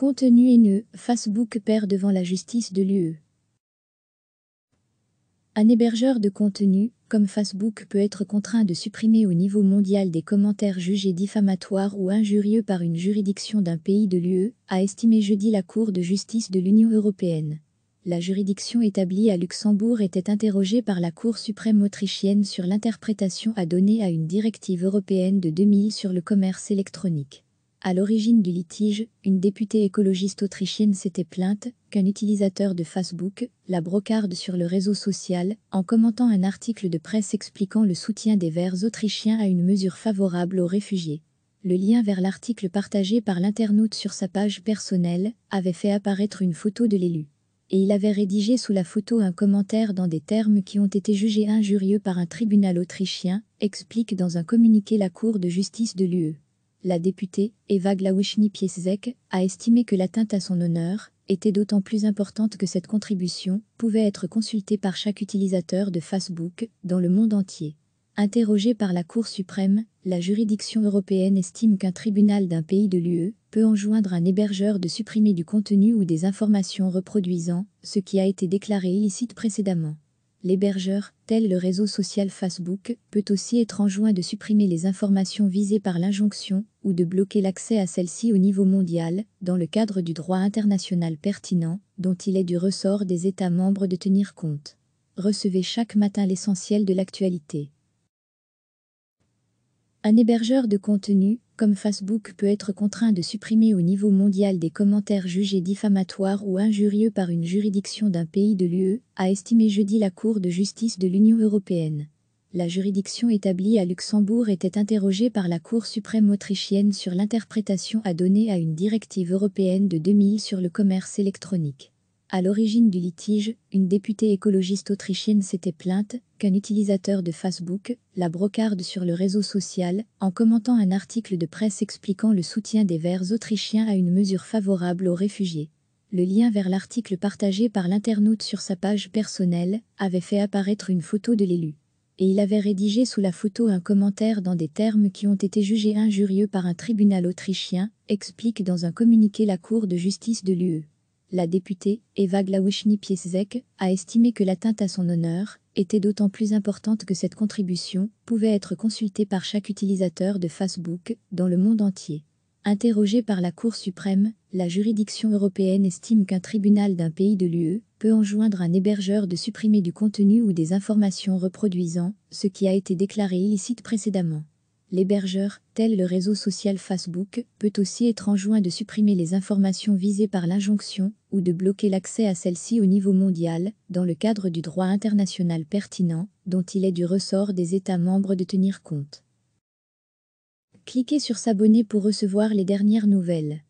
Contenu haineux, Facebook perd devant la justice de l'UE. Un hébergeur de contenu, comme Facebook peut être contraint de supprimer au niveau mondial des commentaires jugés diffamatoires ou injurieux par une juridiction d'un pays de l'UE, a estimé jeudi la Cour de justice de l'Union européenne. La juridiction établie à Luxembourg était interrogée par la Cour suprême autrichienne sur l'interprétation à donner à une directive européenne de 2000 sur le commerce électronique. À l'origine du litige, une députée écologiste autrichienne s'était plainte qu'un utilisateur de Facebook la brocarde sur le réseau social en commentant un article de presse expliquant le soutien des Verts autrichiens à une mesure favorable aux réfugiés. Le lien vers l'article partagé par l'internaute sur sa page personnelle avait fait apparaître une photo de l'élu. Et il avait rédigé sous la photo un commentaire dans des termes qui ont été jugés injurieux par un tribunal autrichien, explique dans un communiqué la Cour de justice de l'UE. La députée Eva Glawishny-Pieszek a estimé que l'atteinte à son honneur était d'autant plus importante que cette contribution pouvait être consultée par chaque utilisateur de Facebook dans le monde entier. Interrogée par la Cour suprême, la juridiction européenne estime qu'un tribunal d'un pays de l'UE peut enjoindre un hébergeur de supprimer du contenu ou des informations reproduisant ce qui a été déclaré illicite précédemment. L'hébergeur, tel le réseau social Facebook, peut aussi être enjoint de supprimer les informations visées par l'injonction ou de bloquer l'accès à celles-ci au niveau mondial, dans le cadre du droit international pertinent, dont il est du ressort des États membres de tenir compte. Recevez chaque matin l'essentiel de l'actualité. Un hébergeur de contenu comme Facebook peut être contraint de supprimer au niveau mondial des commentaires jugés diffamatoires ou injurieux par une juridiction d'un pays de l'UE, a estimé jeudi la Cour de justice de l'Union européenne. La juridiction établie à Luxembourg était interrogée par la Cour suprême autrichienne sur l'interprétation à donner à une directive européenne de 2000 sur le commerce électronique. À l'origine du litige, une députée écologiste autrichienne s'était plainte, un utilisateur de Facebook la brocarde sur le réseau social en commentant un article de presse expliquant le soutien des Verts autrichiens à une mesure favorable aux réfugiés. Le lien vers l'article partagé par l'internaute sur sa page personnelle avait fait apparaître une photo de l'élu. Et il avait rédigé sous la photo un commentaire dans des termes qui ont été jugés injurieux par un tribunal autrichien, explique dans un communiqué la Cour de justice de l'UE la députée Eva Glawischny-Pieszek a estimé que l'atteinte à son honneur était d'autant plus importante que cette contribution pouvait être consultée par chaque utilisateur de Facebook dans le monde entier. Interrogée par la Cour suprême, la juridiction européenne estime qu'un tribunal d'un pays de l'UE peut enjoindre un hébergeur de supprimer du contenu ou des informations reproduisant ce qui a été déclaré illicite précédemment l'hébergeur, tel le réseau social Facebook, peut aussi être enjoint de supprimer les informations visées par l'injonction ou de bloquer l'accès à celles-ci au niveau mondial, dans le cadre du droit international pertinent, dont il est du ressort des États membres de tenir compte. Cliquez sur S'abonner pour recevoir les dernières nouvelles.